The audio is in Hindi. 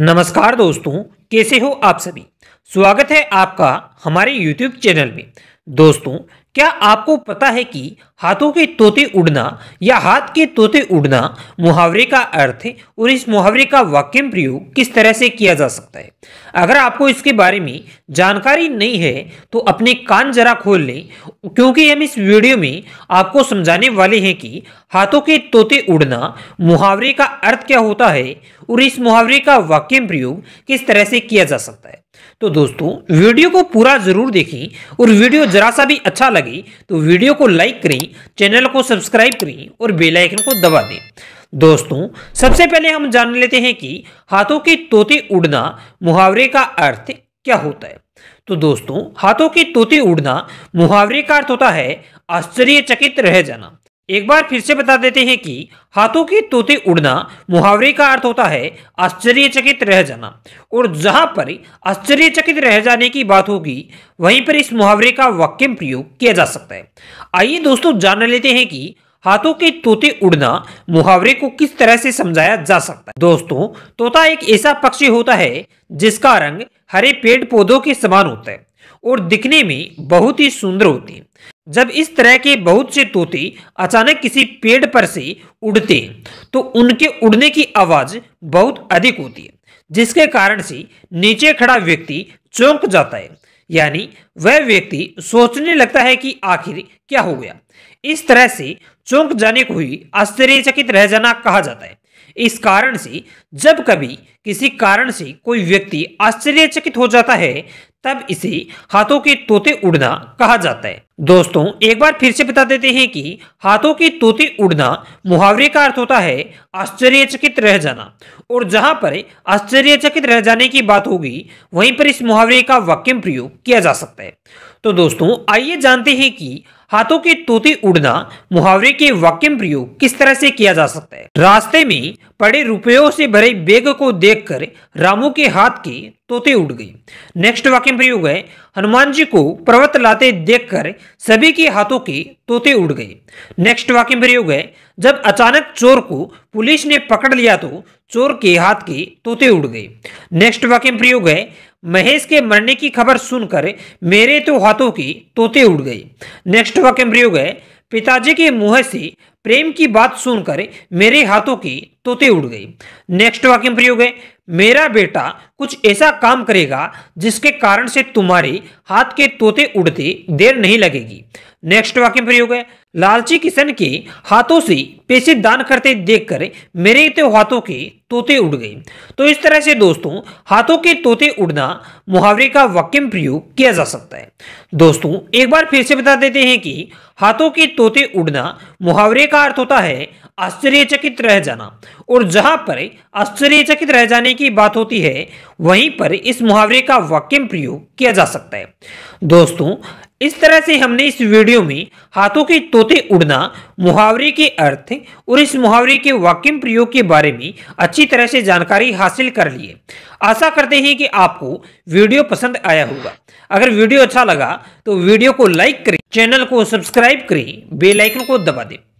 नमस्कार दोस्तों कैसे हो आप सभी स्वागत है आपका हमारे YouTube चैनल में दोस्तों क्या आपको पता है कि हाथों के तोते उड़ना या हाथ के तोते उड़ना मुहावरे का अर्थ है और इस मुहावरे का वाक्य प्रयोग किस तरह से किया जा सकता है अगर आपको इसके बारे में जानकारी नहीं है तो अपने कान जरा खोल लें क्योंकि हम इस वीडियो में आपको समझाने वाले हैं कि हाथों के तोते उड़ना मुहावरे का अर्थ क्या होता है और इस मुहावरे का वाक्य प्रयोग किस तरह से किया जा सकता है तो दोस्तों वीडियो को पूरा जरूर देखें और वीडियो जरा सा भी अच्छा लगे तो वीडियो को लाइक करें चैनल को सब्सक्राइब करें और बेलाइकन को दबा दें दोस्तों सबसे पहले हम जान लेते हैं कि हाथों के तोते उड़ना मुहावरे का अर्थ क्या होता है तो दोस्तों हाथों की तोती उड़ना मुहावरे का अर्थ होता है आश्चर्यचकित रह जाना एक बार फिर से बता देते हैं कि हाथों की तोते उड़ना मुहावरे का अर्थ होता है आश्चर्यचकित रह जाना और जहां पर आश्चर्यचकित रह जाने की बात होगी वहीं पर इस मुहावरे का वाक्य प्रयोग किया जा सकता है आइए दोस्तों जान लेते हैं कि हाथों के तोते उड़ना मुहावरे को किस तरह से समझाया जा सकता है दोस्तों तोता एक ऐसा पक्षी होता है जिसका रंग हरे पेड़ पौधों के समान होता है और दिखने में बहुत ही सुंदर होते हैं जब इस तरह के बहुत से तोते अचानक किसी पेड़ पर से उड़ते हैं तो उनके उड़ने की आवाज बहुत अधिक होती है जिसके कारण से नीचे खड़ा व्यक्ति चौंक जाता है यानी वह व्यक्ति सोचने लगता है कि आखिर क्या हो गया इस तरह से चौंक जाने को ही आश्चर्यचकित रह जाना कहा जाता है इस कारण से जब कभी किसी कारण से कोई व्यक्ति आश्चर्यचकित हो जाता है तब इसे हाथों के तोते उड़ना कहा जाता है दोस्तों एक बार फिर से बता देते हैं कि हाथों के तोते उड़ना मुहावरे का अर्थ होता है आश्चर्यचकित रह जाना और जहां पर आश्चर्यचकित रह जाने की बात होगी वहीं पर इस मुहावरे का वाक्य प्रयोग किया जा सकता है तो दोस्तों आइए जानते हैं कि हाथों के तोते उड़ना मुहावरे के वाक्य प्रयोग किस तरह से किया जा सकता है रास्ते में पड़े रुपयों से भरे बेग को देखकर रामू के हाथ के तोते उड़ गए नेक्स्ट वाक्य प्रयोग है हनुमान जी को पर्वत लाते देखकर सभी के हाथों के तोते उड़ गए नेक्स्ट वाक्य प्रयोग है जब अचानक चोर को पुलिस ने पकड़ लिया तो चोर के हाथ के तोते उड़ गए नेक्स्ट वाक्य प्रयोग है महेश के मरने की खबर सुनकर मेरे तो हाथों की तोते उड़ गई नेक्स्ट वाक्य प्रयोग है पिताजी के मुंह से प्रेम की बात सुनकर मेरे हाथों की तोते उड़ गई नेक्स्ट वाक्य प्रयोग है मेरा बेटा कुछ ऐसा काम करेगा जिसके कारण से तुम्हारे हाथ के तोते उड़ते देर नहीं लगेगी नेक्स्ट वाक्य प्रयोग है लालची किशन के हाथों से पैसे दान करते देखकर मेरे तो हाथों के तोते उड़ गए तो इस तरह से दोस्तों हाथों के तोते उड़ना मुहावरे का वाक्य प्रयोग किया जा सकता है दोस्तों एक बार फिर से बता देते हैं कि हाथों के तोते उड़ना मुहावरे का अर्थ होता है आश्चर्यचकित रह जाना और जहां पर आश्चर्यचकित रह जाने की बात होती है वहीं पर इस मुहावरे का वाक्यम प्रयोग किया जा सकता है दोस्तों इस तरह से हमने इस वीडियो में हाथों के तोते तोते उड़ना मुहावरे के अर्थ और इस मुहावरे के वाक्य प्रयोग के बारे में अच्छी तरह से जानकारी हासिल कर लिए आशा करते हैं कि आपको वीडियो पसंद आया होगा अगर वीडियो अच्छा लगा तो वीडियो को लाइक करें चैनल को सब्सक्राइब करें बेलाइकन को दबा दें